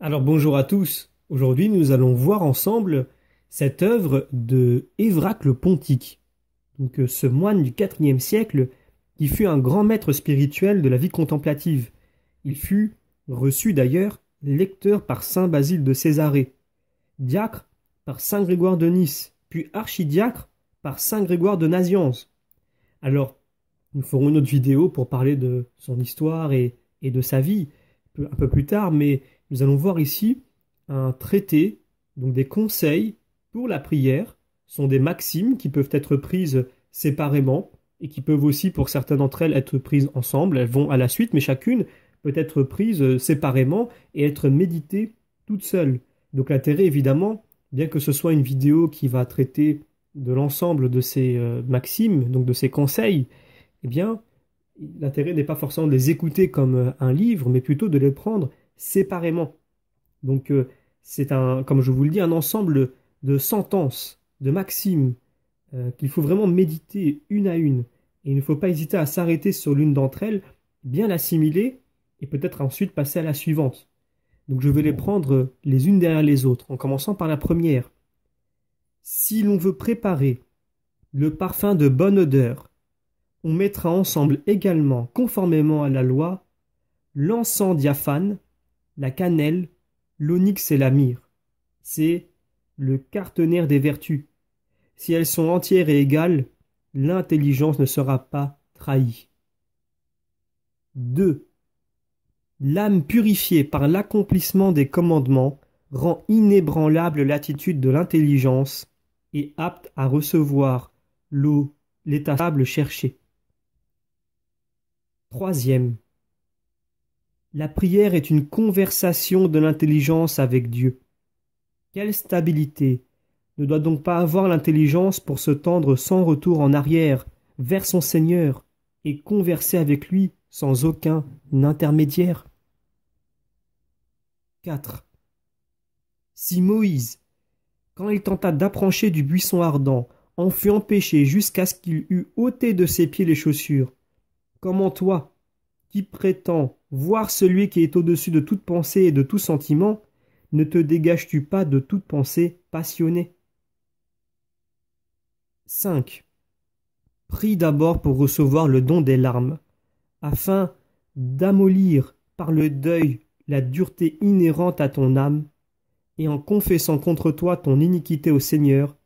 Alors bonjour à tous. Aujourd'hui, nous allons voir ensemble cette œuvre de Évracle le Pontique. Donc euh, ce moine du IVe siècle qui fut un grand maître spirituel de la vie contemplative. Il fut reçu d'ailleurs lecteur par saint Basile de Césarée, diacre par saint Grégoire de Nice, puis archidiacre par saint Grégoire de Naziance. Alors, nous ferons une autre vidéo pour parler de son histoire et de sa vie un peu plus tard, mais nous allons voir ici un traité, donc des conseils pour la prière, Ce sont des maximes qui peuvent être prises séparément et qui peuvent aussi, pour certaines d'entre elles, être prises ensemble. Elles vont à la suite, mais chacune peut être prise séparément et être méditée toute seule. Donc l'intérêt, évidemment, bien que ce soit une vidéo qui va traiter de l'ensemble de ces euh, maximes, donc de ces conseils, eh bien, l'intérêt n'est pas forcément de les écouter comme euh, un livre, mais plutôt de les prendre séparément. Donc euh, c'est un, comme je vous le dis, un ensemble de sentences, de maximes, euh, qu'il faut vraiment méditer une à une. Et il ne faut pas hésiter à s'arrêter sur l'une d'entre elles, bien l'assimiler, et peut-être ensuite passer à la suivante. Donc je vais les prendre les unes derrière les autres, en commençant par la première. Si l'on veut préparer le parfum de bonne odeur, on mettra ensemble également, conformément à la loi, l'encens diaphane, la cannelle, l'onyx et la myrrhe. C'est le cartenaire des vertus. Si elles sont entières et égales, l'intelligence ne sera pas trahie. 2. L'âme purifiée par l'accomplissement des commandements rend inébranlable l'attitude de l'intelligence et apte à recevoir l'eau, l'état stable cherché. Troisième. La prière est une conversation de l'intelligence avec Dieu. Quelle stabilité Ne doit donc pas avoir l'intelligence pour se tendre sans retour en arrière, vers son Seigneur, et converser avec lui sans aucun intermédiaire 4. Si Moïse, quand il tenta d'approcher du buisson ardent, en fut empêché jusqu'à ce qu'il eût ôté de ses pieds les chaussures, comment toi, qui prétends Voir celui qui est au-dessus de toute pensée et de tout sentiment, ne te dégages-tu pas de toute pensée passionnée 5. Prie d'abord pour recevoir le don des larmes, afin d'amollir par le deuil la dureté inhérente à ton âme, et en confessant contre toi ton iniquité au Seigneur,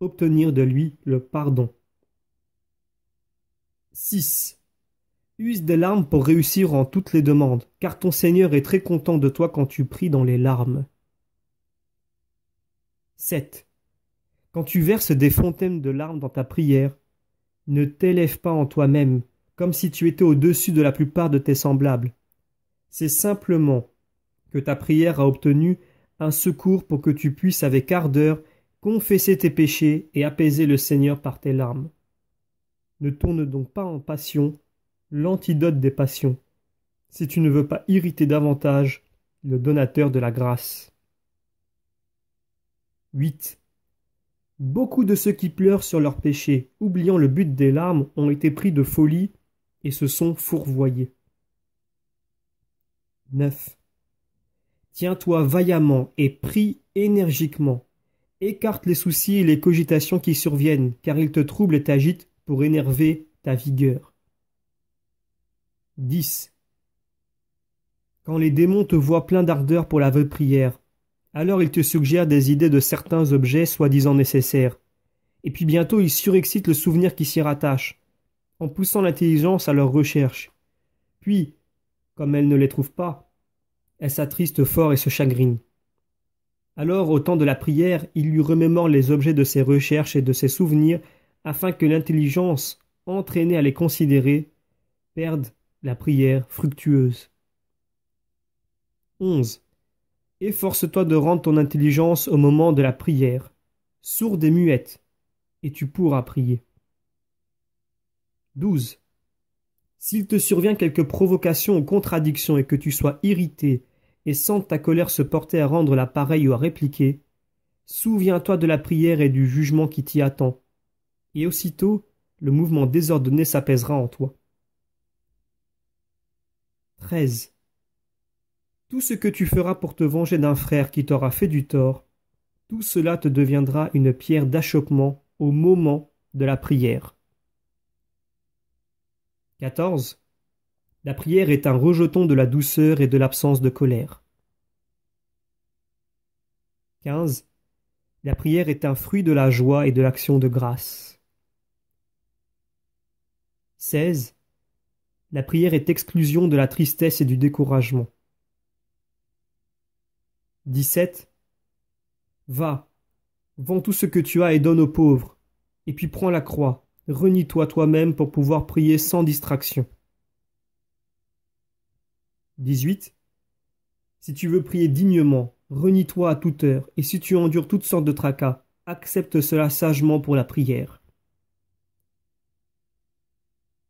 obtenir de lui le pardon. 6. Use des larmes pour réussir en toutes les demandes, car ton Seigneur est très content de toi quand tu pries dans les larmes. 7. Quand tu verses des fontaines de larmes dans ta prière, ne t'élève pas en toi-même, comme si tu étais au-dessus de la plupart de tes semblables. C'est simplement que ta prière a obtenu un secours pour que tu puisses avec ardeur confesser tes péchés et apaiser le Seigneur par tes larmes. Ne tourne donc pas en passion l'antidote des passions, si tu ne veux pas irriter davantage le donateur de la grâce. 8. Beaucoup de ceux qui pleurent sur leurs péchés, oubliant le but des larmes, ont été pris de folie et se sont fourvoyés. 9. Tiens-toi vaillamment et prie énergiquement. Écarte les soucis et les cogitations qui surviennent, car ils te troublent et t'agitent pour énerver ta vigueur. 10. Quand les démons te voient plein d'ardeur pour la vraie prière, alors ils te suggèrent des idées de certains objets soi-disant nécessaires. Et puis bientôt ils surexcitent le souvenir qui s'y rattache, en poussant l'intelligence à leur recherche. Puis, comme elle ne les trouve pas, elle s'attriste fort et se chagrine. Alors, au temps de la prière, il lui remémore les objets de ses recherches et de ses souvenirs, afin que l'intelligence, entraînée à les considérer, perde la prière fructueuse. 11. Efforce-toi de rendre ton intelligence au moment de la prière, sourde et muette, et tu pourras prier. 12. S'il te survient quelque provocation ou contradiction et que tu sois irrité et sente ta colère se porter à rendre la pareille ou à répliquer, souviens-toi de la prière et du jugement qui t'y attend, et aussitôt le mouvement désordonné s'apaisera en toi. 13. Tout ce que tu feras pour te venger d'un frère qui t'aura fait du tort, tout cela te deviendra une pierre d'achoppement au moment de la prière. 14. La prière est un rejeton de la douceur et de l'absence de colère. 15. La prière est un fruit de la joie et de l'action de grâce. 16. La prière est exclusion de la tristesse et du découragement. 17. Va, vends tout ce que tu as et donne aux pauvres, et puis prends la croix, renie-toi toi-même pour pouvoir prier sans distraction. 18. Si tu veux prier dignement, renie-toi à toute heure, et si tu endures toutes sortes de tracas, accepte cela sagement pour la prière.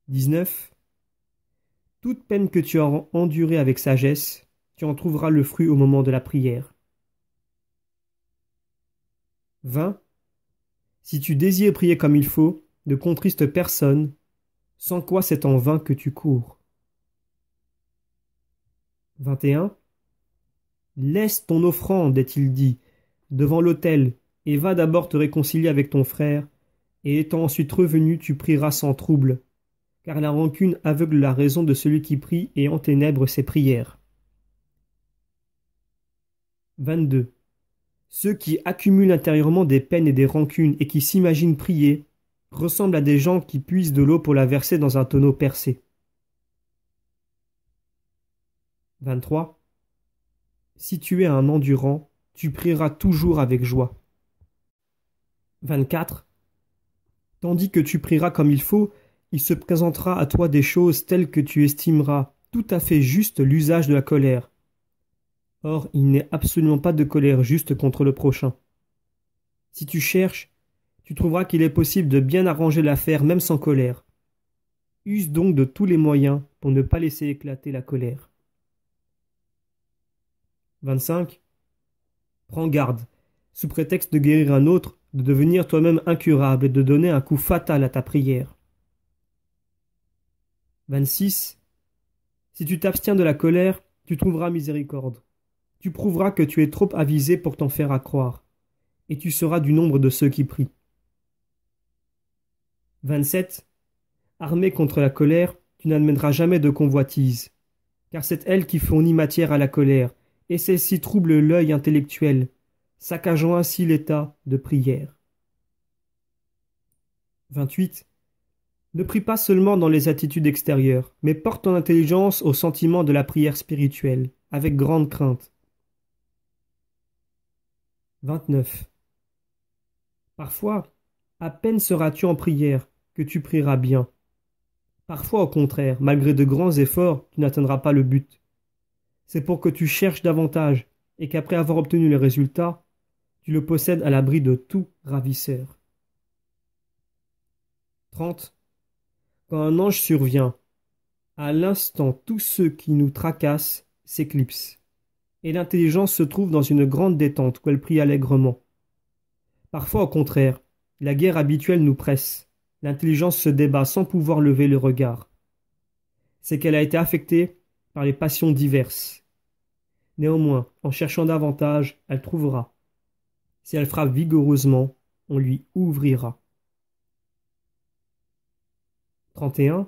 19. Toute peine que tu auras endurée avec sagesse, tu en trouveras le fruit au moment de la prière. 20. Si tu désires prier comme il faut, ne contriste personne, sans quoi c'est en vain que tu cours. 21. Laisse ton offrande, est-il dit, devant l'autel, et va d'abord te réconcilier avec ton frère, et étant ensuite revenu, tu prieras sans trouble, car la rancune aveugle la raison de celui qui prie et enténèbre ses prières. 22. Ceux qui accumulent intérieurement des peines et des rancunes et qui s'imaginent prier ressemblent à des gens qui puisent de l'eau pour la verser dans un tonneau percé. 23. Si tu es un endurant, tu prieras toujours avec joie. 24. Tandis que tu prieras comme il faut, il se présentera à toi des choses telles que tu estimeras tout à fait juste l'usage de la colère. Or, il n'est absolument pas de colère juste contre le prochain. Si tu cherches, tu trouveras qu'il est possible de bien arranger l'affaire même sans colère. Use donc de tous les moyens pour ne pas laisser éclater la colère. 25. Prends garde, sous prétexte de guérir un autre, de devenir toi-même incurable et de donner un coup fatal à ta prière. 26. Si tu t'abstiens de la colère, tu trouveras miséricorde. Tu prouveras que tu es trop avisé pour t'en faire accroire, et tu seras du nombre de ceux qui prient. 27. Armé contre la colère, tu n'admettras jamais de convoitise, car c'est elle qui fournit matière à la colère, et celle-ci trouble l'œil intellectuel, saccageant ainsi l'état de prière. 28. Ne prie pas seulement dans les attitudes extérieures, mais porte ton intelligence au sentiment de la prière spirituelle, avec grande crainte. 29. Parfois, à peine seras-tu en prière que tu prieras bien. Parfois, au contraire, malgré de grands efforts, tu n'atteindras pas le but. C'est pour que tu cherches davantage et qu'après avoir obtenu le résultat, tu le possèdes à l'abri de tout ravisseur quand un ange survient, à l'instant tous ceux qui nous tracassent s'éclipsent, et l'intelligence se trouve dans une grande détente qu'elle prie allègrement. Parfois au contraire, la guerre habituelle nous presse, l'intelligence se débat sans pouvoir lever le regard. C'est qu'elle a été affectée par les passions diverses. Néanmoins, en cherchant davantage, elle trouvera. Si elle frappe vigoureusement, on lui ouvrira. 31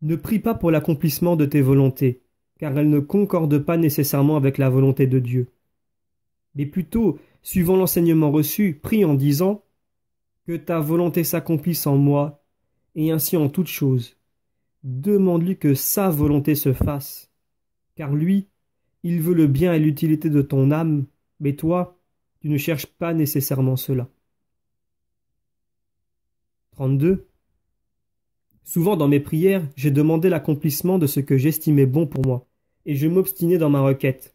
Ne prie pas pour l'accomplissement de tes volontés, car elles ne concordent pas nécessairement avec la volonté de Dieu. Mais plutôt, suivant l'enseignement reçu, prie en disant Que ta volonté s'accomplisse en moi, et ainsi en toutes choses. Demande-lui que sa volonté se fasse, car lui, il veut le bien et l'utilité de ton âme, mais toi, tu ne cherches pas nécessairement cela. Souvent dans mes prières, j'ai demandé l'accomplissement de ce que j'estimais bon pour moi, et je m'obstinais dans ma requête,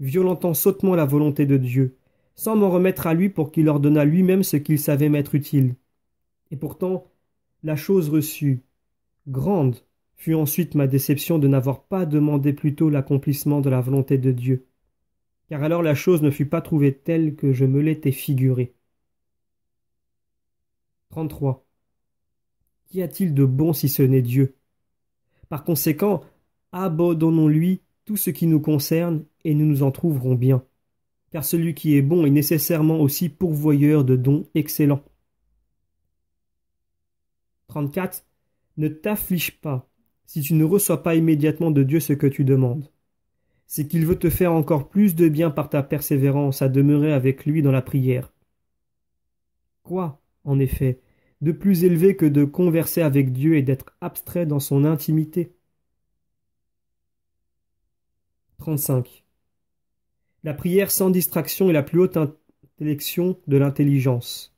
violentant sottement la volonté de Dieu, sans m'en remettre à lui pour qu'il ordonnât lui-même ce qu'il savait m'être utile. Et pourtant, la chose reçue, grande, fut ensuite ma déception de n'avoir pas demandé plus tôt l'accomplissement de la volonté de Dieu, car alors la chose ne fut pas trouvée telle que je me l'étais figurée. Qu'y a-t-il de bon si ce n'est Dieu Par conséquent, abandonnons-lui tout ce qui nous concerne et nous nous en trouverons bien. Car celui qui est bon est nécessairement aussi pourvoyeur de dons excellents. 34. Ne t'afflige pas si tu ne reçois pas immédiatement de Dieu ce que tu demandes. C'est qu'il veut te faire encore plus de bien par ta persévérance à demeurer avec lui dans la prière. Quoi, en effet, de plus élevé que de converser avec Dieu et d'être abstrait dans son intimité 35. La prière sans distraction est la plus haute intellection de l'intelligence.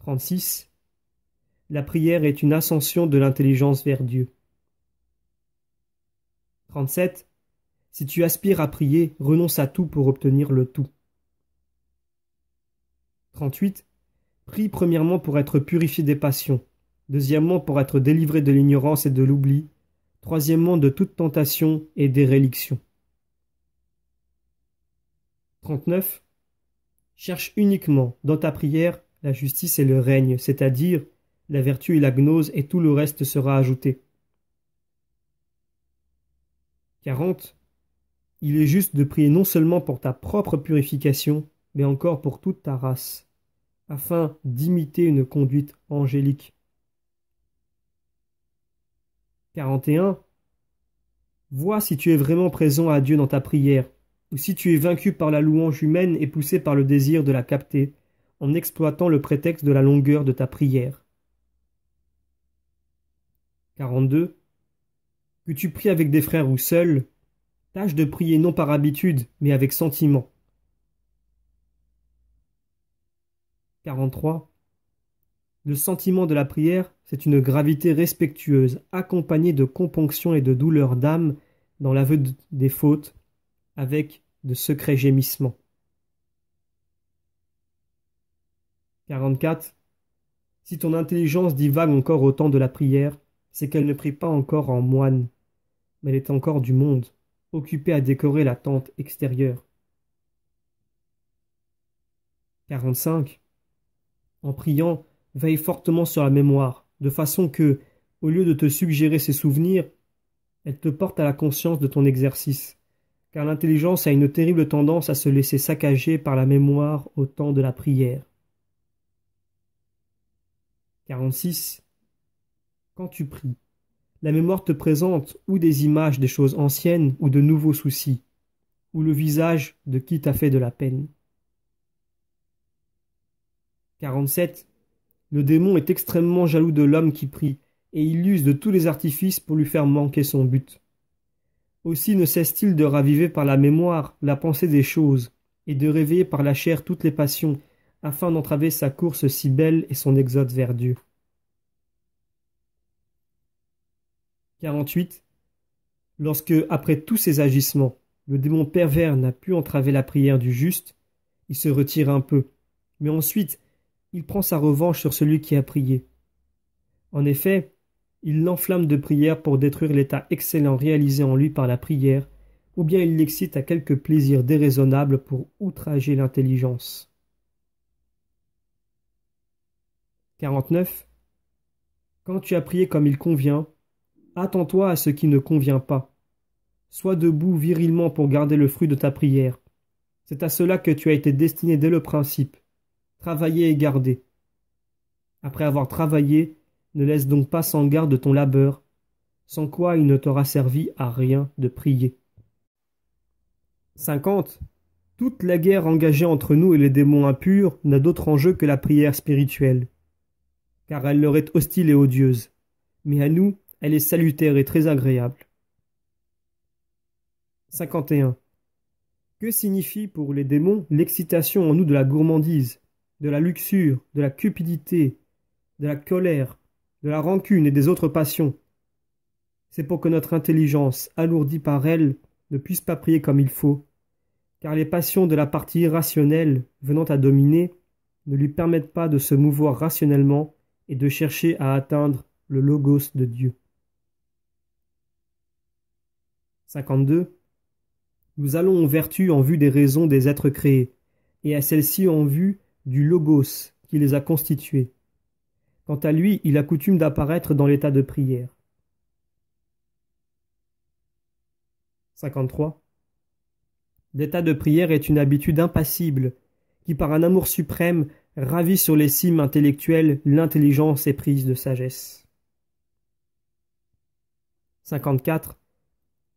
36. La prière est une ascension de l'intelligence vers Dieu. 37. Si tu aspires à prier, renonce à tout pour obtenir le tout. 38. Prie premièrement pour être purifié des passions, deuxièmement pour être délivré de l'ignorance et de l'oubli, troisièmement de toute tentation et des rélictions. 39. Cherche uniquement dans ta prière la justice et le règne, c'est-à-dire la vertu et la gnose, et tout le reste sera ajouté. 40. Il est juste de prier non seulement pour ta propre purification, mais encore pour toute ta race afin d'imiter une conduite angélique. 41. Vois si tu es vraiment présent à Dieu dans ta prière, ou si tu es vaincu par la louange humaine et poussé par le désir de la capter, en exploitant le prétexte de la longueur de ta prière. 42. Que tu pries avec des frères ou seul, tâche de prier non par habitude, mais avec sentiment. 43. Le sentiment de la prière, c'est une gravité respectueuse, accompagnée de componction et de douleur d'âme dans l'aveu des fautes, avec de secrets gémissements. 44. Si ton intelligence divague encore autant de la prière, c'est qu'elle ne prie pas encore en moine, mais elle est encore du monde, occupée à décorer la tente extérieure. 45. En priant, veille fortement sur la mémoire, de façon que, au lieu de te suggérer ses souvenirs, elle te porte à la conscience de ton exercice, car l'intelligence a une terrible tendance à se laisser saccager par la mémoire au temps de la prière. 46. Quand tu pries, la mémoire te présente ou des images des choses anciennes ou de nouveaux soucis, ou le visage de qui t'a fait de la peine. 47. Le démon est extrêmement jaloux de l'homme qui prie, et il use de tous les artifices pour lui faire manquer son but. Aussi ne cesse-t-il de raviver par la mémoire la pensée des choses, et de réveiller par la chair toutes les passions, afin d'entraver sa course si belle et son exode vers Dieu. 48. Lorsque, après tous ces agissements, le démon pervers n'a pu entraver la prière du juste, il se retire un peu, mais ensuite il prend sa revanche sur celui qui a prié. En effet, il l'enflamme de prière pour détruire l'état excellent réalisé en lui par la prière, ou bien il l'excite à quelque plaisir déraisonnable pour outrager l'intelligence. 49. Quand tu as prié comme il convient, attends-toi à ce qui ne convient pas. Sois debout virilement pour garder le fruit de ta prière. C'est à cela que tu as été destiné dès le principe. Travailler et garder. Après avoir travaillé, ne laisse donc pas sans garde ton labeur, sans quoi il ne t'aura servi à rien de prier. 50. Toute la guerre engagée entre nous et les démons impurs n'a d'autre enjeu que la prière spirituelle, car elle leur est hostile et odieuse, mais à nous, elle est salutaire et très agréable. 51. Que signifie pour les démons l'excitation en nous de la gourmandise de la luxure, de la cupidité, de la colère, de la rancune et des autres passions. C'est pour que notre intelligence, alourdie par elles ne puisse pas prier comme il faut, car les passions de la partie irrationnelle venant à dominer ne lui permettent pas de se mouvoir rationnellement et de chercher à atteindre le logos de Dieu. 52. Nous allons aux vertus en vue des raisons des êtres créés, et à celles-ci en vue du logos qui les a constitués. Quant à lui, il a coutume d'apparaître dans l'état de prière. 53. L'état de prière est une habitude impassible qui, par un amour suprême, ravit sur les cimes intellectuelles l'intelligence et prise de sagesse. 54.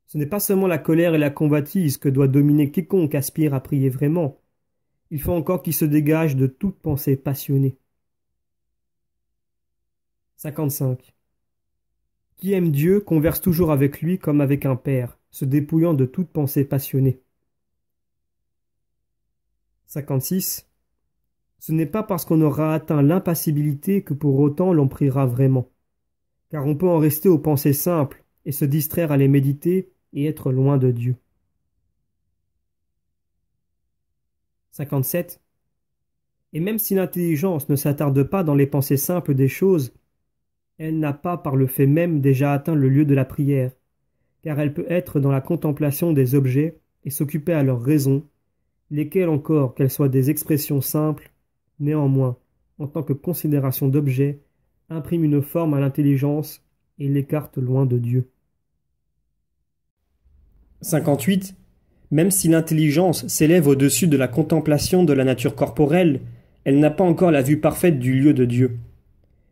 Ce n'est pas seulement la colère et la convoitise que doit dominer quiconque aspire à prier vraiment, il faut encore qu'il se dégage de toute pensée passionnée. 55. Qui aime Dieu converse toujours avec lui comme avec un père, se dépouillant de toute pensée passionnée. 56. Ce n'est pas parce qu'on aura atteint l'impassibilité que pour autant l'on priera vraiment. Car on peut en rester aux pensées simples et se distraire à les méditer et être loin de Dieu. 57. Et même si l'intelligence ne s'attarde pas dans les pensées simples des choses, elle n'a pas par le fait même déjà atteint le lieu de la prière, car elle peut être dans la contemplation des objets et s'occuper à leur raison, lesquelles encore qu'elles soient des expressions simples, néanmoins, en tant que considération d'objets impriment une forme à l'intelligence et l'écarte loin de Dieu. 58. Même si l'intelligence s'élève au-dessus de la contemplation de la nature corporelle, elle n'a pas encore la vue parfaite du lieu de Dieu,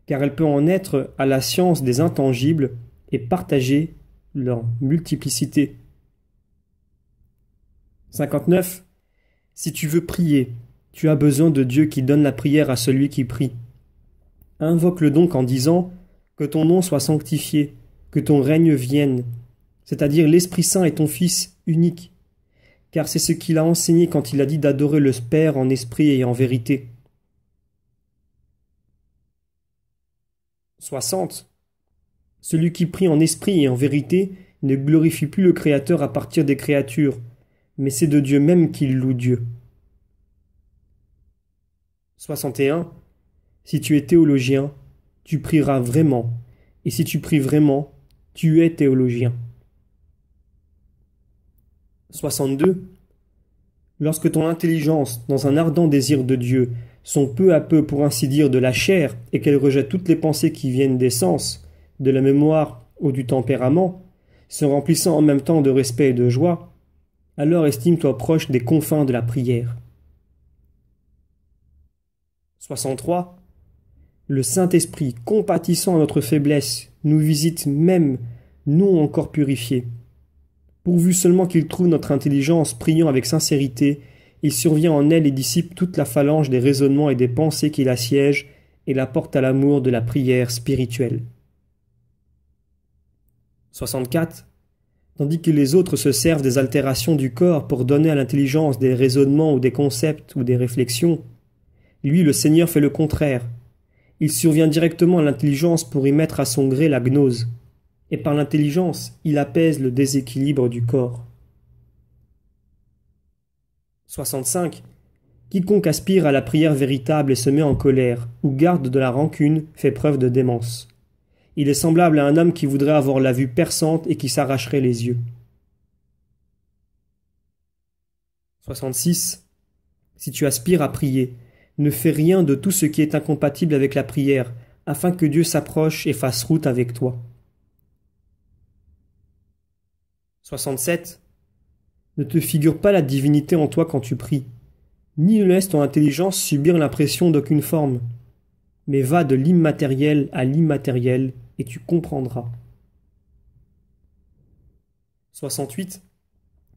car elle peut en être à la science des intangibles et partager leur multiplicité. 59. Si tu veux prier, tu as besoin de Dieu qui donne la prière à celui qui prie. Invoque-le donc en disant Que ton nom soit sanctifié, que ton règne vienne, c'est-à-dire l'Esprit Saint est ton Fils unique, car c'est ce qu'il a enseigné quand il a dit d'adorer le Père en esprit et en vérité. 60. Celui qui prie en esprit et en vérité ne glorifie plus le Créateur à partir des créatures, mais c'est de Dieu même qu'il loue Dieu. 61. Si tu es théologien, tu prieras vraiment, et si tu pries vraiment, tu es théologien. 62. Lorsque ton intelligence, dans un ardent désir de Dieu, sont peu à peu, pour ainsi dire, de la chair, et qu'elle rejette toutes les pensées qui viennent des sens, de la mémoire ou du tempérament, se remplissant en même temps de respect et de joie, alors estime-toi proche des confins de la prière. 63. Le Saint-Esprit, compatissant à notre faiblesse, nous visite même, non encore purifiés, Pourvu seulement qu'il trouve notre intelligence priant avec sincérité, il survient en elle et dissipe toute la phalange des raisonnements et des pensées qui l'assiègent et la porte à l'amour de la prière spirituelle. 64. Tandis que les autres se servent des altérations du corps pour donner à l'intelligence des raisonnements ou des concepts ou des réflexions, lui le Seigneur fait le contraire. Il survient directement à l'intelligence pour y mettre à son gré la gnose et par l'intelligence, il apaise le déséquilibre du corps. 65. Quiconque aspire à la prière véritable et se met en colère, ou garde de la rancune, fait preuve de démence. Il est semblable à un homme qui voudrait avoir la vue perçante et qui s'arracherait les yeux. 66. Si tu aspires à prier, ne fais rien de tout ce qui est incompatible avec la prière, afin que Dieu s'approche et fasse route avec toi. 67. Ne te figure pas la divinité en toi quand tu pries, ni ne laisse ton intelligence subir l'impression d'aucune forme, mais va de l'immatériel à l'immatériel et tu comprendras. 68.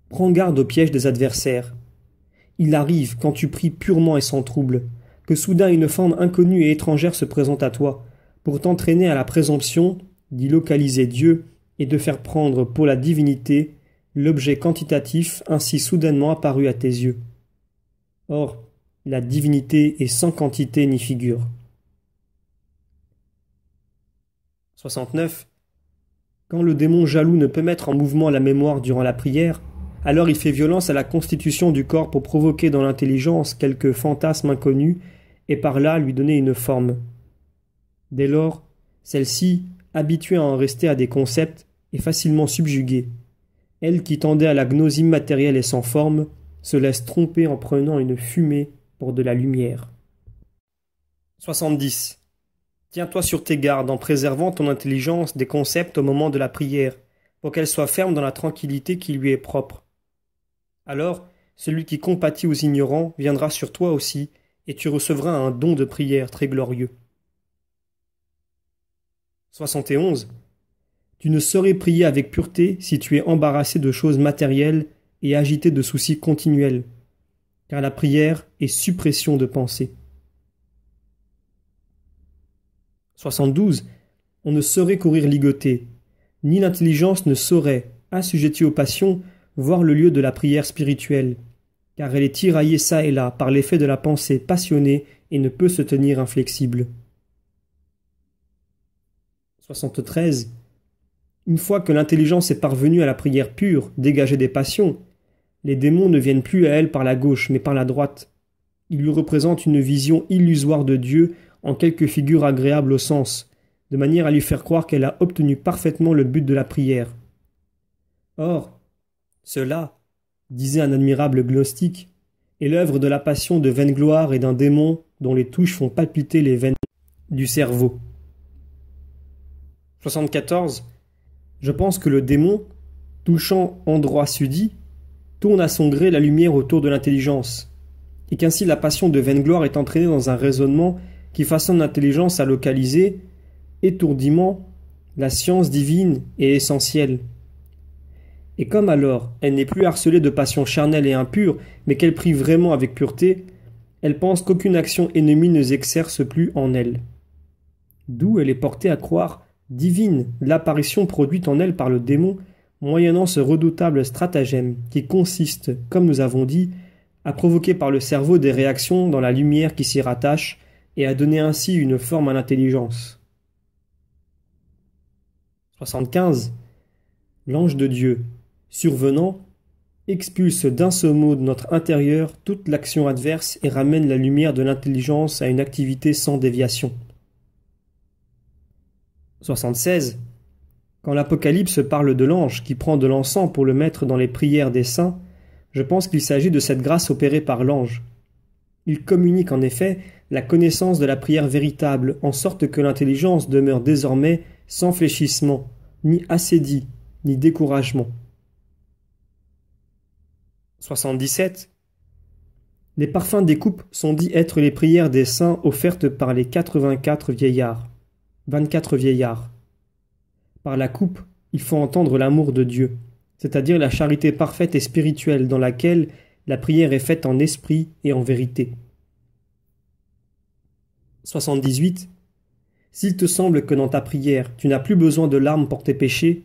Prends garde au piège des adversaires. Il arrive, quand tu pries purement et sans trouble, que soudain une forme inconnue et étrangère se présente à toi, pour t'entraîner à la présomption d'y localiser Dieu et de faire prendre pour la divinité l'objet quantitatif ainsi soudainement apparu à tes yeux. Or, la divinité est sans quantité ni figure. 69. Quand le démon jaloux ne peut mettre en mouvement la mémoire durant la prière, alors il fait violence à la constitution du corps pour provoquer dans l'intelligence quelque fantasme inconnu et par là lui donner une forme. Dès lors, celle-ci, habituée à en rester à des concepts, et facilement subjuguée. Elle qui tendait à la gnose immatérielle et sans forme, se laisse tromper en prenant une fumée pour de la lumière. 70. Tiens-toi sur tes gardes en préservant ton intelligence des concepts au moment de la prière, pour qu'elle soit ferme dans la tranquillité qui lui est propre. Alors, celui qui compatit aux ignorants viendra sur toi aussi, et tu recevras un don de prière très glorieux. 71. Tu ne saurais prier avec pureté si tu es embarrassé de choses matérielles et agité de soucis continuels, car la prière est suppression de pensée. 72. On ne saurait courir ligoté, ni l'intelligence ne saurait, assujettie aux passions, voir le lieu de la prière spirituelle, car elle est tiraillée çà et là par l'effet de la pensée passionnée et ne peut se tenir inflexible. 73. Une fois que l'intelligence est parvenue à la prière pure, dégagée des passions, les démons ne viennent plus à elle par la gauche, mais par la droite. Ils lui représentent une vision illusoire de Dieu en quelque figures agréable au sens, de manière à lui faire croire qu'elle a obtenu parfaitement le but de la prière. Or, cela, disait un admirable gnostique, est l'œuvre de la passion de vaine gloire et d'un démon dont les touches font palpiter les veines du cerveau. 74. Je pense que le démon, touchant endroit sudit, tourne à son gré la lumière autour de l'intelligence, et qu'ainsi la passion de gloire est entraînée dans un raisonnement qui façonne l'intelligence à localiser, étourdiment, la science divine et essentielle. Et comme alors elle n'est plus harcelée de passions charnelles et impures, mais qu'elle prie vraiment avec pureté, elle pense qu'aucune action ennemie ne s'exerce plus en elle. D'où elle est portée à croire divine l'apparition produite en elle par le démon, moyennant ce redoutable stratagème qui consiste, comme nous avons dit, à provoquer par le cerveau des réactions dans la lumière qui s'y rattache et à donner ainsi une forme à l'intelligence. 75. L'ange de Dieu, survenant, expulse d'un seul mot de notre intérieur toute l'action adverse et ramène la lumière de l'intelligence à une activité sans déviation. 76, quand l'Apocalypse parle de l'ange qui prend de l'encens pour le mettre dans les prières des saints, je pense qu'il s'agit de cette grâce opérée par l'ange. Il communique en effet la connaissance de la prière véritable, en sorte que l'intelligence demeure désormais sans fléchissement, ni assédie, ni découragement. 77. Les parfums des coupes sont dits être les prières des saints offertes par les 84 vieillards. 24 quatre vieillards. Par la coupe, il faut entendre l'amour de Dieu, c'est-à-dire la charité parfaite et spirituelle dans laquelle la prière est faite en esprit et en vérité. 78. S'il te semble que dans ta prière, tu n'as plus besoin de larmes pour tes péchés,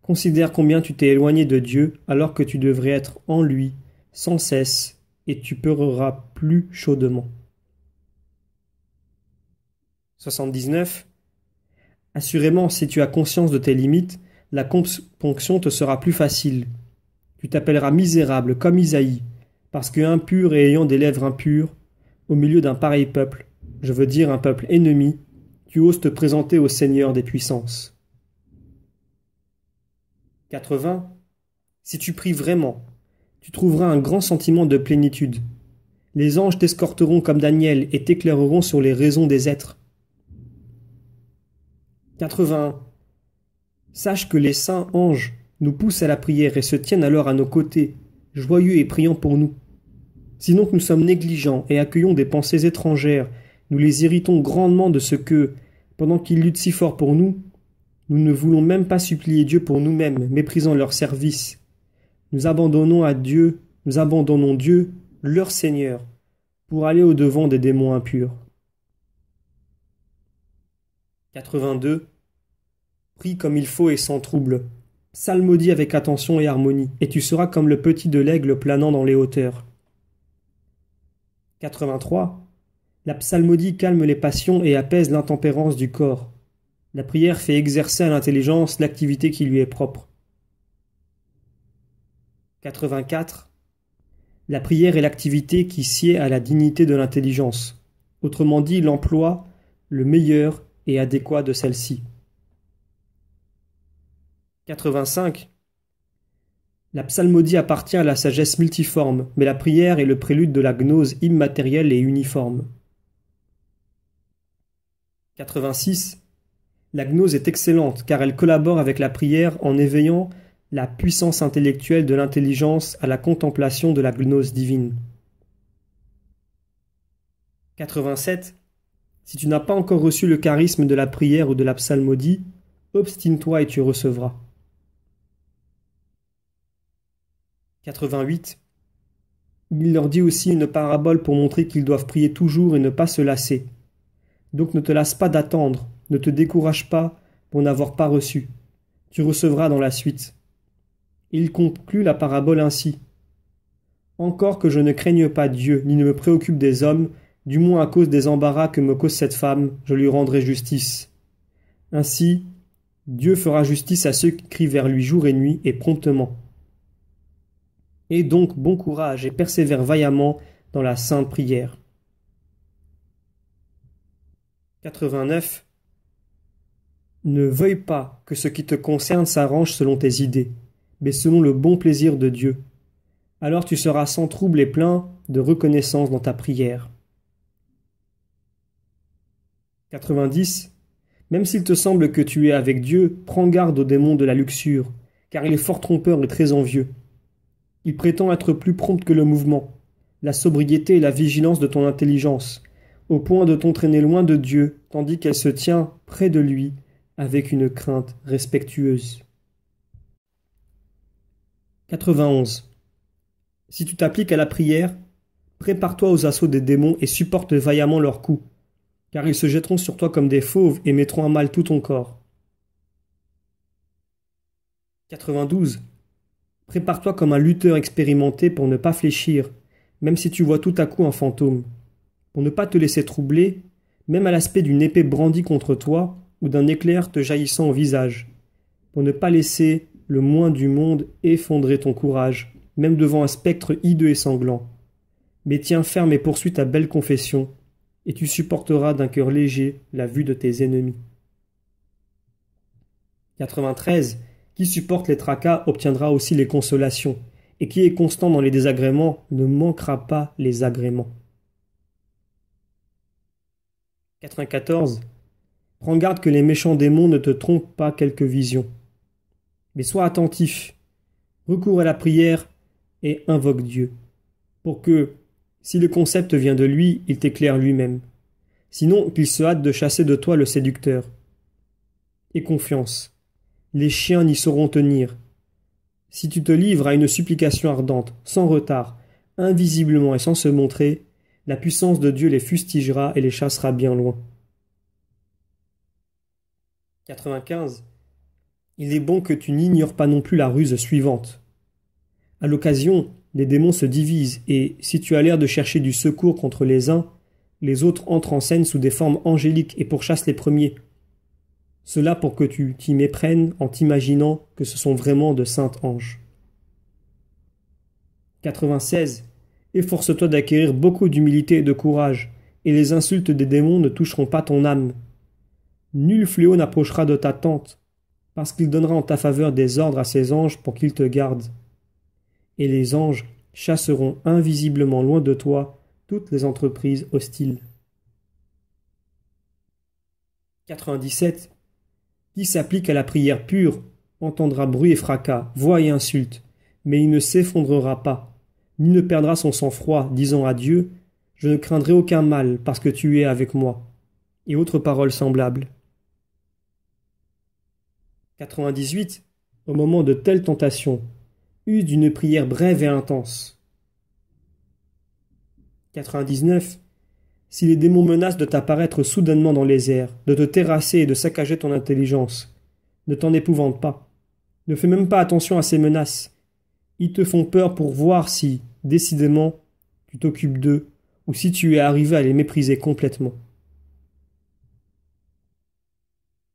considère combien tu t'es éloigné de Dieu alors que tu devrais être en lui, sans cesse, et tu pleureras plus chaudement. 79. Assurément, si tu as conscience de tes limites, la componction te sera plus facile. Tu t'appelleras misérable comme Isaïe, parce que impur et ayant des lèvres impures, au milieu d'un pareil peuple, je veux dire un peuple ennemi, tu oses te présenter au Seigneur des puissances. 80. Si tu pries vraiment, tu trouveras un grand sentiment de plénitude. Les anges t'escorteront comme Daniel et t'éclaireront sur les raisons des êtres. 81. Sache que les saints anges nous poussent à la prière et se tiennent alors à nos côtés, joyeux et priant pour nous. Sinon que nous sommes négligents et accueillons des pensées étrangères, nous les irritons grandement de ce que, pendant qu'ils luttent si fort pour nous, nous ne voulons même pas supplier Dieu pour nous-mêmes, méprisant leur service. Nous abandonnons à Dieu, nous abandonnons Dieu, leur Seigneur, pour aller au-devant des démons impurs. 82. Prie comme il faut et sans trouble. Psalmodie avec attention et harmonie, et tu seras comme le petit de l'aigle planant dans les hauteurs. 83. La psalmodie calme les passions et apaise l'intempérance du corps. La prière fait exercer à l'intelligence l'activité qui lui est propre. 84. La prière est l'activité qui sied à la dignité de l'intelligence, autrement dit l'emploi le meilleur et adéquat de celle-ci. 85. La psalmodie appartient à la sagesse multiforme, mais la prière est le prélude de la gnose immatérielle et uniforme. 86. La gnose est excellente car elle collabore avec la prière en éveillant la puissance intellectuelle de l'intelligence à la contemplation de la gnose divine. 87. Si tu n'as pas encore reçu le charisme de la prière ou de la psalmodie, obstine-toi et tu recevras. 88. Il leur dit aussi une parabole pour montrer qu'ils doivent prier toujours et ne pas se lasser. Donc ne te lasse pas d'attendre, ne te décourage pas pour n'avoir pas reçu. Tu recevras dans la suite. Il conclut la parabole ainsi. Encore que je ne craigne pas Dieu, ni ne me préoccupe des hommes, du moins à cause des embarras que me cause cette femme, je lui rendrai justice. Ainsi, Dieu fera justice à ceux qui crient vers lui jour et nuit et promptement. Aie donc bon courage et persévère vaillamment dans la sainte prière. 89. Ne veuille pas que ce qui te concerne s'arrange selon tes idées, mais selon le bon plaisir de Dieu. Alors tu seras sans trouble et plein de reconnaissance dans ta prière. 90. Même s'il te semble que tu es avec Dieu, prends garde au démon de la luxure, car il est fort trompeur et très envieux. Il prétend être plus prompt que le mouvement, la sobriété et la vigilance de ton intelligence, au point de t'entraîner loin de Dieu, tandis qu'elle se tient près de lui avec une crainte respectueuse. 91. Si tu t'appliques à la prière, prépare-toi aux assauts des démons et supporte vaillamment leurs coups, car ils se jetteront sur toi comme des fauves et mettront à mal tout ton corps. 92. Prépare-toi comme un lutteur expérimenté pour ne pas fléchir, même si tu vois tout à coup un fantôme. Pour ne pas te laisser troubler, même à l'aspect d'une épée brandie contre toi ou d'un éclair te jaillissant au visage. Pour ne pas laisser le moins du monde effondrer ton courage, même devant un spectre hideux et sanglant. Mais tiens ferme et poursuis ta belle confession, et tu supporteras d'un cœur léger la vue de tes ennemis. Qui supporte les tracas obtiendra aussi les consolations, et qui est constant dans les désagréments ne manquera pas les agréments. 94. Prends garde que les méchants démons ne te trompent pas quelque vision. Mais sois attentif, recours à la prière et invoque Dieu, pour que, si le concept vient de lui, il t'éclaire lui-même. Sinon, qu'il se hâte de chasser de toi le séducteur. Et confiance les chiens n'y sauront tenir. Si tu te livres à une supplication ardente, sans retard, invisiblement et sans se montrer, la puissance de Dieu les fustigera et les chassera bien loin. 95. Il est bon que tu n'ignores pas non plus la ruse suivante. À l'occasion, les démons se divisent et, si tu as l'air de chercher du secours contre les uns, les autres entrent en scène sous des formes angéliques et pourchassent les premiers, cela pour que tu t'y méprennes en t'imaginant que ce sont vraiment de saintes anges. 96. Efforce-toi d'acquérir beaucoup d'humilité et de courage, et les insultes des démons ne toucheront pas ton âme. Nul fléau n'approchera de ta tente, parce qu'il donnera en ta faveur des ordres à ses anges pour qu'ils te gardent. Et les anges chasseront invisiblement loin de toi toutes les entreprises hostiles. 97. Qui s'applique à la prière pure entendra bruit et fracas, voix et insultes, mais il ne s'effondrera pas, ni ne perdra son sang-froid, disant à Dieu Je ne craindrai aucun mal, parce que tu es avec moi. Et autres paroles semblables. 98. Au moment de telle tentation, use d'une prière brève et intense. 99 si les démons menacent de t'apparaître soudainement dans les airs, de te terrasser et de saccager ton intelligence. Ne t'en épouvante pas. Ne fais même pas attention à ces menaces. Ils te font peur pour voir si, décidément, tu t'occupes d'eux, ou si tu es arrivé à les mépriser complètement.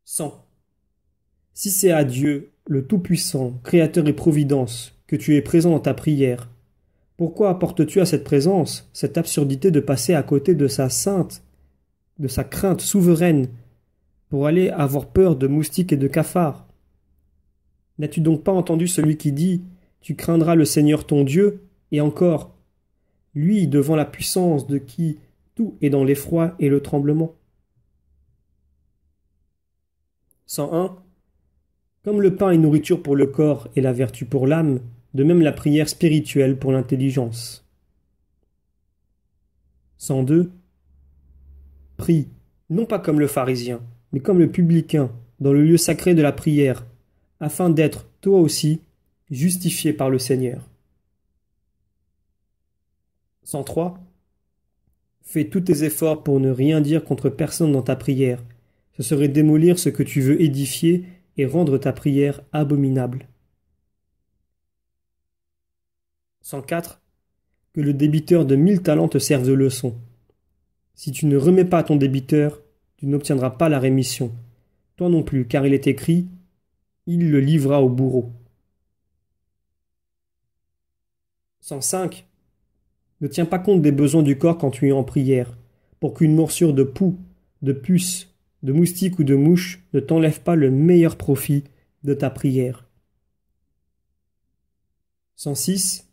100. Si c'est à Dieu, le Tout-Puissant, Créateur et Providence, que tu es présent dans ta prière, pourquoi apportes-tu à cette présence cette absurdité de passer à côté de sa sainte, de sa crainte souveraine, pour aller avoir peur de moustiques et de cafards N'as-tu donc pas entendu celui qui dit Tu craindras le Seigneur ton Dieu Et encore, lui devant la puissance de qui tout est dans l'effroi et le tremblement. 101. Comme le pain est nourriture pour le corps et la vertu pour l'âme, de même la prière spirituelle pour l'intelligence. 102. Prie, non pas comme le pharisien, mais comme le publicain, dans le lieu sacré de la prière, afin d'être, toi aussi, justifié par le Seigneur. 103. Fais tous tes efforts pour ne rien dire contre personne dans ta prière. Ce serait démolir ce que tu veux édifier et rendre ta prière abominable. 104. Que le débiteur de mille talents te serve de leçon. Si tu ne remets pas à ton débiteur, tu n'obtiendras pas la rémission. Toi non plus, car il est écrit Il le livra au bourreau. 105. Ne tiens pas compte des besoins du corps quand tu es en prière, pour qu'une morsure de poux, de puce, de moustique ou de mouche ne t'enlève pas le meilleur profit de ta prière. 106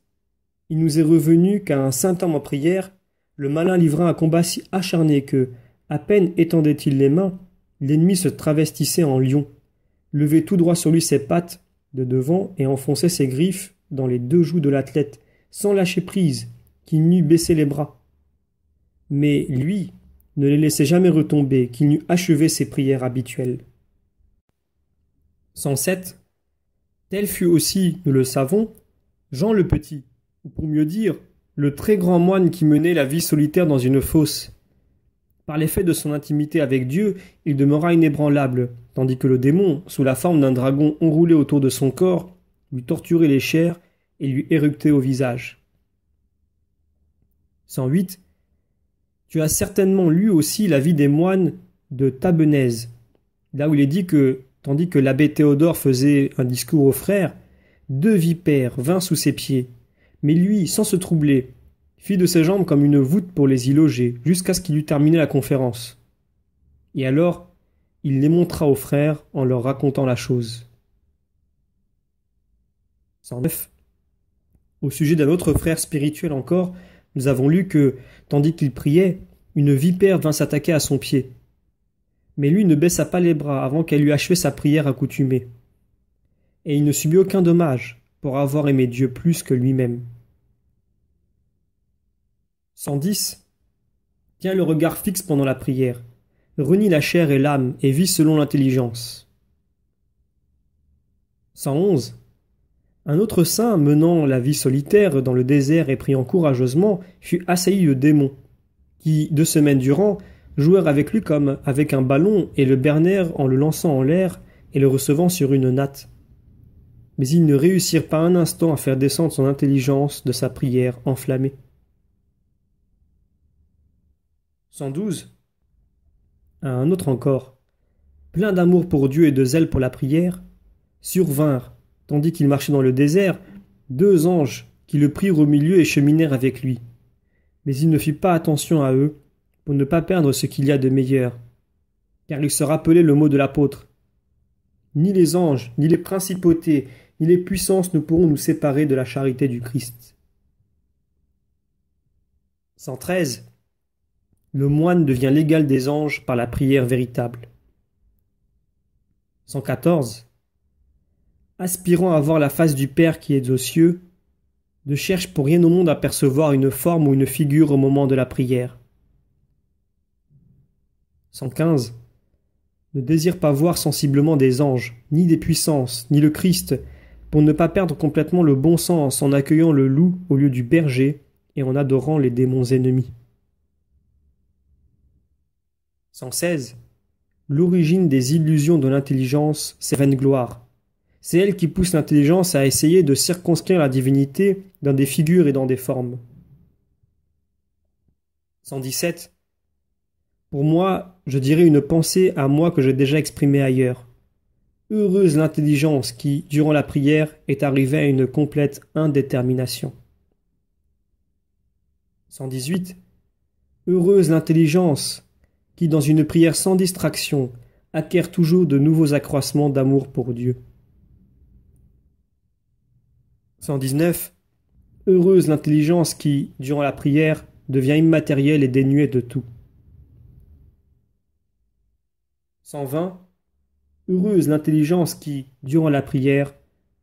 il nous est revenu qu'à un saint homme en prière, le malin livra un combat si acharné que, à peine étendait-il les mains, l'ennemi se travestissait en lion, levait tout droit sur lui ses pattes de devant et enfonçait ses griffes dans les deux joues de l'athlète, sans lâcher prise, qu'il n'eût baissé les bras. Mais lui ne les laissait jamais retomber, qu'il n'eût achevé ses prières habituelles. 107. Tel fut aussi, nous le savons, Jean le Petit, ou pour mieux dire, le très grand moine qui menait la vie solitaire dans une fosse. Par l'effet de son intimité avec Dieu, il demeura inébranlable, tandis que le démon, sous la forme d'un dragon enroulé autour de son corps, lui torturait les chairs et lui éructait au visage. 108. Tu as certainement lu aussi la vie des moines de Tabenèse, là où il est dit que, tandis que l'abbé Théodore faisait un discours aux frères, deux vipères vinrent sous ses pieds, mais lui, sans se troubler, fit de ses jambes comme une voûte pour les y loger, jusqu'à ce qu'il eût terminé la conférence. Et alors, il les montra aux frères en leur racontant la chose. Au sujet d'un autre frère spirituel encore, nous avons lu que, tandis qu'il priait, une vipère vint s'attaquer à son pied. Mais lui ne baissa pas les bras avant qu'elle eût achevé sa prière accoutumée. Et il ne subit aucun dommage, pour avoir aimé Dieu plus que lui-même. 110. Tiens le regard fixe pendant la prière. Renie la chair et l'âme et vis selon l'intelligence. 111. Un autre saint menant la vie solitaire dans le désert et priant courageusement fut assailli de démons, qui, deux semaines durant, jouèrent avec lui comme avec un ballon et le bernèrent en le lançant en l'air et le recevant sur une natte mais ils ne réussirent pas un instant à faire descendre son intelligence de sa prière enflammée. 112. À un autre encore, plein d'amour pour Dieu et de zèle pour la prière, survinrent, tandis qu'il marchait dans le désert, deux anges qui le prirent au milieu et cheminèrent avec lui. Mais il ne fit pas attention à eux, pour ne pas perdre ce qu'il y a de meilleur, car il se rappelait le mot de l'apôtre. Ni les anges, ni les principautés, ni les puissances ne pourront nous séparer de la charité du Christ. 113. Le moine devient l'égal des anges par la prière véritable. 114. Aspirant à voir la face du Père qui est aux cieux, ne cherche pour rien au monde à percevoir une forme ou une figure au moment de la prière. 115. Ne désire pas voir sensiblement des anges, ni des puissances, ni le Christ, pour ne pas perdre complètement le bon sens en accueillant le loup au lieu du berger et en adorant les démons ennemis. 116. L'origine des illusions de l'intelligence, c'est gloire. C'est elle qui pousse l'intelligence à essayer de circonscrire la divinité dans des figures et dans des formes. 117. Pour moi, je dirais une pensée à moi que j'ai déjà exprimée ailleurs. Heureuse l'intelligence qui, durant la prière, est arrivée à une complète indétermination. 118. Heureuse l'intelligence qui, dans une prière sans distraction, acquiert toujours de nouveaux accroissements d'amour pour Dieu. 119. Heureuse l'intelligence qui, durant la prière, devient immatérielle et dénuée de tout. 120. Heureuse l'intelligence qui, durant la prière,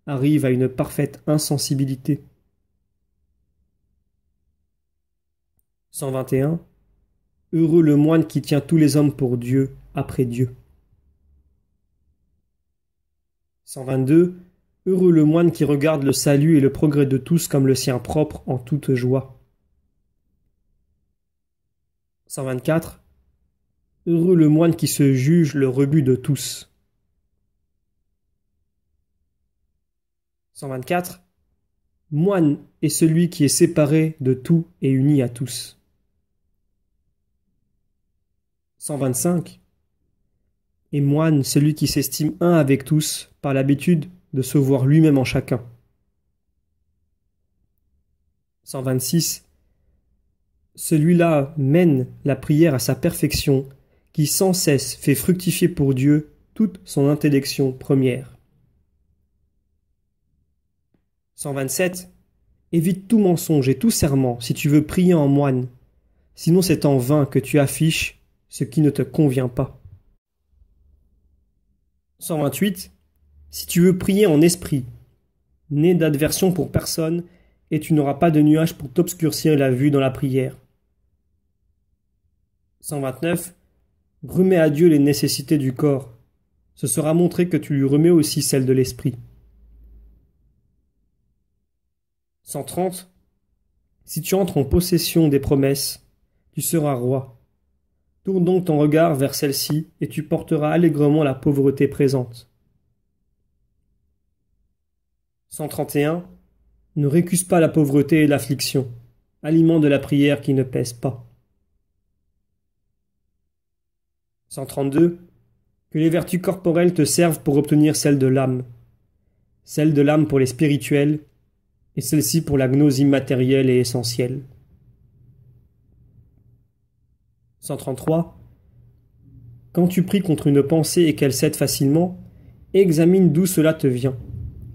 arrive à une parfaite insensibilité. 121. Heureux le moine qui tient tous les hommes pour Dieu, après Dieu. 122. Heureux le moine qui regarde le salut et le progrès de tous comme le sien propre en toute joie. 124. Heureux le moine qui se juge le rebut de tous. 124 Moine est celui qui est séparé de tout et uni à tous. 125 Et moine celui qui s'estime un avec tous par l'habitude de se voir lui-même en chacun. 126 Celui-là mène la prière à sa perfection, qui sans cesse fait fructifier pour Dieu toute son intellection première. 127. Évite tout mensonge et tout serment si tu veux prier en moine, sinon c'est en vain que tu affiches ce qui ne te convient pas. 128. Si tu veux prier en esprit, n'aie d'adversion pour personne, et tu n'auras pas de nuages pour t'obscurcir la vue dans la prière. 129. Remets à Dieu les nécessités du corps. Ce sera montré que tu lui remets aussi celles de l'esprit. 130. Si tu entres en possession des promesses, tu seras roi. Tourne donc ton regard vers celle-ci, et tu porteras allègrement la pauvreté présente. 131. Ne récuse pas la pauvreté et l'affliction, aliment de la prière qui ne pèse pas. 132. Que les vertus corporelles te servent pour obtenir celles de l'âme, celles de l'âme pour les spirituels, et celle-ci pour la gnose immatérielle et essentielle. 133. Quand tu pries contre une pensée et qu'elle cède facilement, examine d'où cela te vient,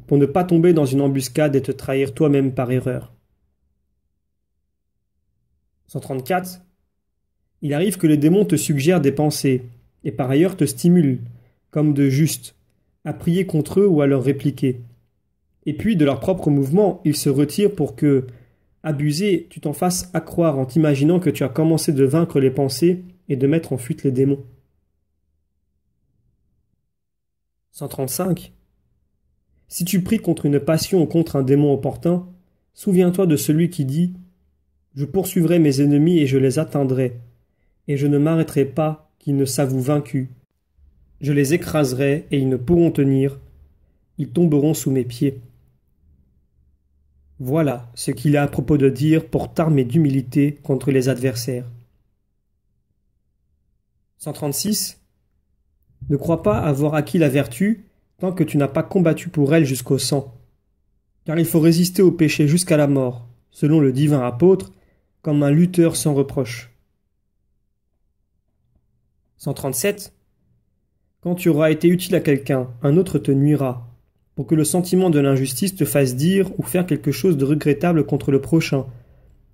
pour ne pas tomber dans une embuscade et te trahir toi-même par erreur. 134. Il arrive que les démons te suggèrent des pensées, et par ailleurs te stimulent, comme de juste, à prier contre eux ou à leur répliquer, et puis de leur propre mouvement, ils se retirent pour que, abusé, tu t'en fasses accroire en t'imaginant que tu as commencé de vaincre les pensées et de mettre en fuite les démons. 135. Si tu pries contre une passion ou contre un démon opportun, souviens-toi de celui qui dit Je poursuivrai mes ennemis et je les atteindrai, et je ne m'arrêterai pas qu'ils ne s'avouent vaincus. Je les écraserai et ils ne pourront tenir, ils tomberont sous mes pieds. Voilà ce qu'il a à propos de dire pour t'armer d'humilité contre les adversaires. 136. Ne crois pas avoir acquis la vertu tant que tu n'as pas combattu pour elle jusqu'au sang. Car il faut résister au péché jusqu'à la mort, selon le divin apôtre, comme un lutteur sans reproche. 137. Quand tu auras été utile à quelqu'un, un autre te nuira, pour que le sentiment de l'injustice te fasse dire ou faire quelque chose de regrettable contre le prochain,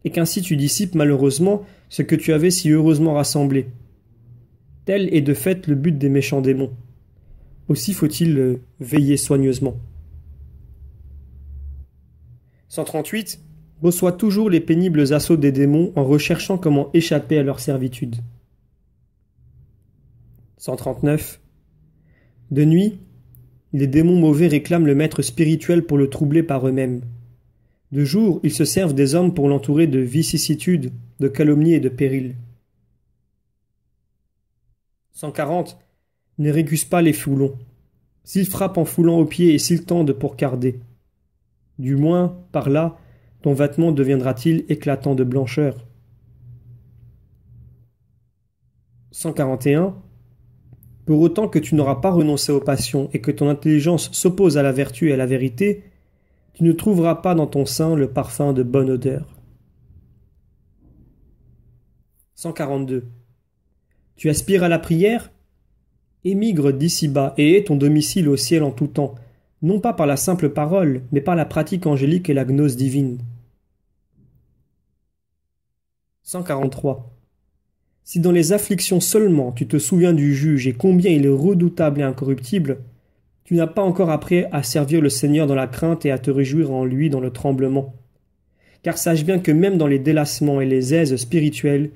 et qu'ainsi tu dissipes malheureusement ce que tu avais si heureusement rassemblé. Tel est de fait le but des méchants démons. Aussi faut-il euh, veiller soigneusement. 138. Reçois toujours les pénibles assauts des démons en recherchant comment échapper à leur servitude. 139. De nuit, les démons mauvais réclament le maître spirituel pour le troubler par eux-mêmes. De jour, ils se servent des hommes pour l'entourer de vicissitudes, de calomnies et de périls. 140. Ne récuse pas les foulons. S'ils frappent en foulant aux pieds et s'ils tendent pour carder. Du moins, par là, ton vêtement deviendra-t-il éclatant de blancheur. 141. Pour autant que tu n'auras pas renoncé aux passions et que ton intelligence s'oppose à la vertu et à la vérité, tu ne trouveras pas dans ton sein le parfum de bonne odeur. 142. Tu aspires à la prière Émigre d'ici-bas et aie ton domicile au ciel en tout temps, non pas par la simple parole, mais par la pratique angélique et la gnose divine. 143. Si dans les afflictions seulement tu te souviens du juge et combien il est redoutable et incorruptible, tu n'as pas encore appris à servir le Seigneur dans la crainte et à te réjouir en lui dans le tremblement. Car sache bien que même dans les délassements et les aises spirituelles,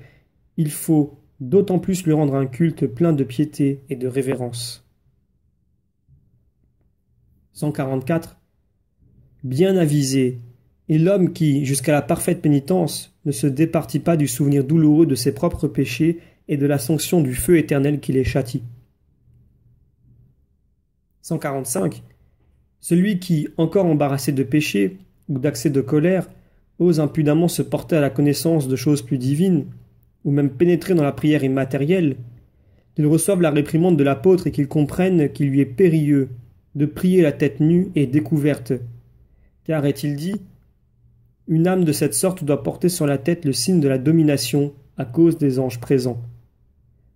il faut d'autant plus lui rendre un culte plein de piété et de révérence. 144. Bien avisé et l'homme qui, jusqu'à la parfaite pénitence, ne se départit pas du souvenir douloureux de ses propres péchés et de la sanction du feu éternel qui les châtie. 145. Celui qui, encore embarrassé de péché ou d'accès de colère, ose impudemment se porter à la connaissance de choses plus divines, ou même pénétrer dans la prière immatérielle, qu'il reçoive la réprimande de l'apôtre et qu'il comprenne qu'il lui est périlleux de prier la tête nue et découverte. Car, est-il dit, une âme de cette sorte doit porter sur la tête le signe de la domination à cause des anges présents,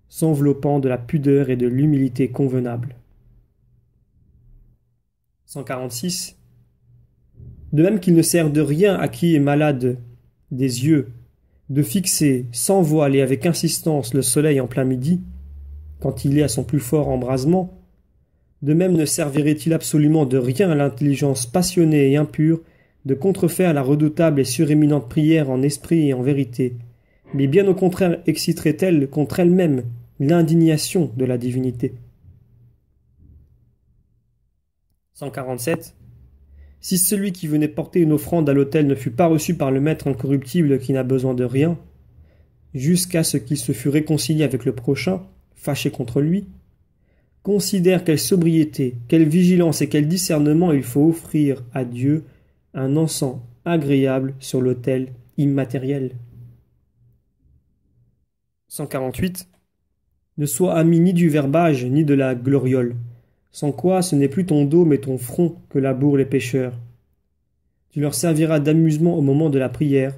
s'enveloppant de la pudeur et de l'humilité convenables. 146. De même qu'il ne sert de rien à qui est malade des yeux de fixer sans voile et avec insistance le soleil en plein midi, quand il est à son plus fort embrasement, de même ne servirait-il absolument de rien à l'intelligence passionnée et impure de contrefaire la redoutable et suréminente prière en esprit et en vérité, mais bien au contraire exciterait-elle contre elle-même l'indignation de la divinité. 147. Si celui qui venait porter une offrande à l'autel ne fut pas reçu par le maître incorruptible qui n'a besoin de rien, jusqu'à ce qu'il se fût réconcilié avec le prochain, fâché contre lui, considère quelle sobriété, quelle vigilance et quel discernement il faut offrir à Dieu un encens agréable sur l'autel immatériel. 148. Ne sois ami ni du verbage ni de la gloriole, sans quoi ce n'est plus ton dos mais ton front que labourent les pécheurs. Tu leur serviras d'amusement au moment de la prière,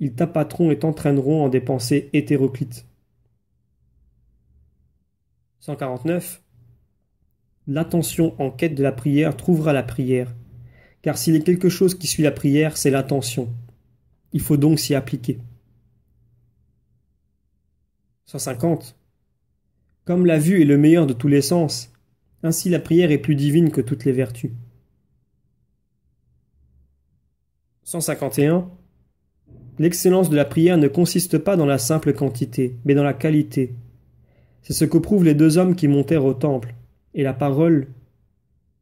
ils t'appâteront et t'entraîneront en des pensées hétéroclites. 149. L'attention en quête de la prière trouvera la prière, car s'il est quelque chose qui suit la prière, c'est l'attention. Il faut donc s'y appliquer. 150. Comme la vue est le meilleur de tous les sens, ainsi la prière est plus divine que toutes les vertus. 151. L'excellence de la prière ne consiste pas dans la simple quantité, mais dans la qualité. C'est ce que prouvent les deux hommes qui montèrent au temple. Et la parole,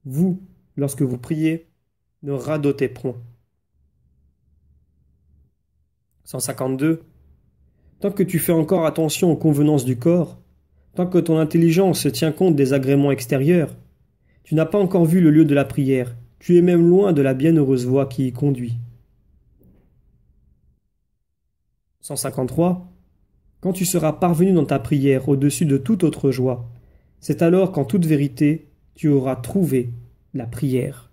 vous, lorsque vous priez, ne radotez point. 152. Tant que tu fais encore attention aux convenances du corps, tant que ton intelligence tient compte des agréments extérieurs, tu n'as pas encore vu le lieu de la prière, tu es même loin de la bienheureuse voie qui y conduit. 153. Quand tu seras parvenu dans ta prière au-dessus de toute autre joie, c'est alors qu'en toute vérité tu auras trouvé la prière.